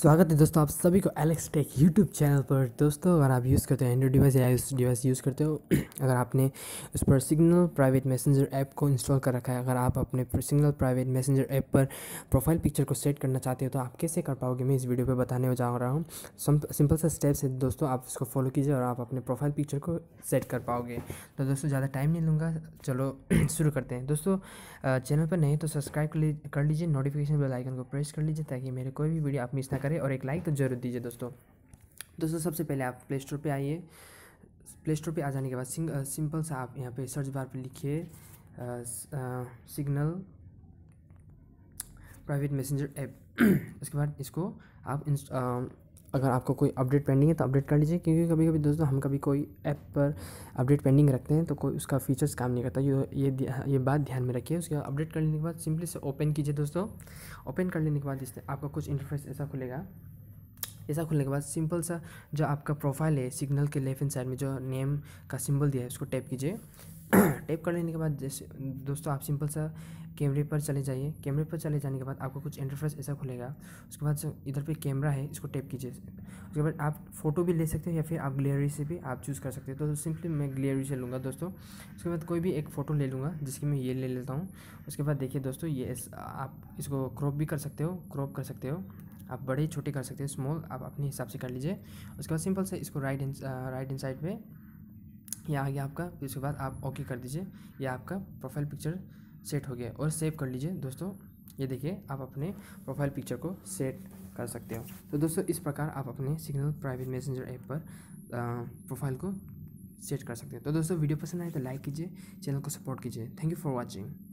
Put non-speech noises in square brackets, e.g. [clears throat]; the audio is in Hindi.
स्वागत है दोस्तों आप सभी को एलेक्स टेक यूट्यूब चैनल पर दोस्तों अगर आप यूज़ करते हो एंड्रॉइड डिवाइस या उस डिवाइस यूज़ करते हो [clears throat] अगर आपने उस पर सिग्नल प्राइवेट मैसेंजर ऐप को इंस्टॉल कर रखा है अगर आप अपने सिग्नल प्राइवेट मैसेंजर ऐप पर प्रोफाइल पिक्चर को सेट करना चाहते हो तो आप कैसे कर पाओगे मैं इस वीडियो पर बताने जा रहा हूँ सिंपल सा स्टेप्स है दोस्तों आप उसको फॉलो कीजिए और आप अपने प्रोफाइल पिक्चर को सेट कर पाओगे तो दोस्तों ज़्यादा टाइम नहीं लूँगा चलो [clears throat] शुरू करते हैं दोस्तों चैनल पर नहीं तो सब्सक्राइब कर लीजिए नोटिफिकेशन बेल आइकन को प्रेस कर लीजिए ताकि मेरे कोई भी वीडियो आप मिस ना करें और एक लाइक तो ज़रूर दीजिए दोस्तों दोस्तों सबसे पहले आप प्ले स्टोर पर आइए प्ले स्टोर पर आ जाने के बाद सिंपल सा आप यहाँ पे सर्च बार पर लिखिए सिग्नल प्राइवेट मैसेंजर ऐप उसके बाद इसको आप अगर आपको कोई अपडेट पेंडिंग है तो अपडेट कर लीजिए क्योंकि कभी कभी दोस्तों हम कभी कोई ऐप पर अपडेट पेंडिंग रखते हैं तो कोई उसका फीचर्स काम नहीं करता ये ये ये बात ध्यान में रखिए उसके अपडेट कर लेने के बाद सिंपली से ओपन कीजिए दोस्तों ओपन कर लेने के बाद इससे आपका कुछ इंटरफेस ऐसा खुलेगा ऐसा खुलने के बाद सिंपल सा जो आपका प्रोफाइल है सिग्नल के लेफ्ट हैंड साइड में जो नेम का सिंबल दिया है उसको टैप कीजिए टैप कर लेने के बाद जैसे दोस्तों आप सिंपल सा कैमरे पर चले जाइए कैमरे पर चले जाने के बाद आपको कुछ इंटरफेस ऐसा खुलेगा उसके बाद इधर पे कैमरा है इसको टैप कीजिए उसके बाद आप फोटो भी ले सकते हो या फिर आप ग्लेरी से भी आप चूज़ कर सकते हो तो सिंपली मैं ग्लेरी से लूँगा दोस्तों उसके बाद कोई भी एक फ़ोटो ले लूँगा जिसकी मैं ये ले लेता हूँ उसके बाद देखिए दोस्तों ये आप इसको क्रॉप भी कर सकते हो क्रॉप कर सकते हो आप बड़े छोटे कर सकते हैं स्मॉल आप अपने हिसाब से कर लीजिए उसके बाद सिंपल से इसको राइट राइट इन साइड पर यह आ गया आपका फिर उसके बाद आप ओके कर दीजिए यह आपका प्रोफाइल पिक्चर सेट हो गया और सेव कर लीजिए दोस्तों ये देखिए आप अपने प्रोफाइल पिक्चर को सेट कर सकते हो तो दोस्तों इस प्रकार आप अपने सिग्नल प्राइवेट मैसेंजर ऐप पर प्रोफाइल uh, को सेट कर सकते हो तो दोस्तों वीडियो पसंद आए तो लाइक कीजिए चैनल को सपोर्ट कीजिए थैंक यू फॉर वॉचिंग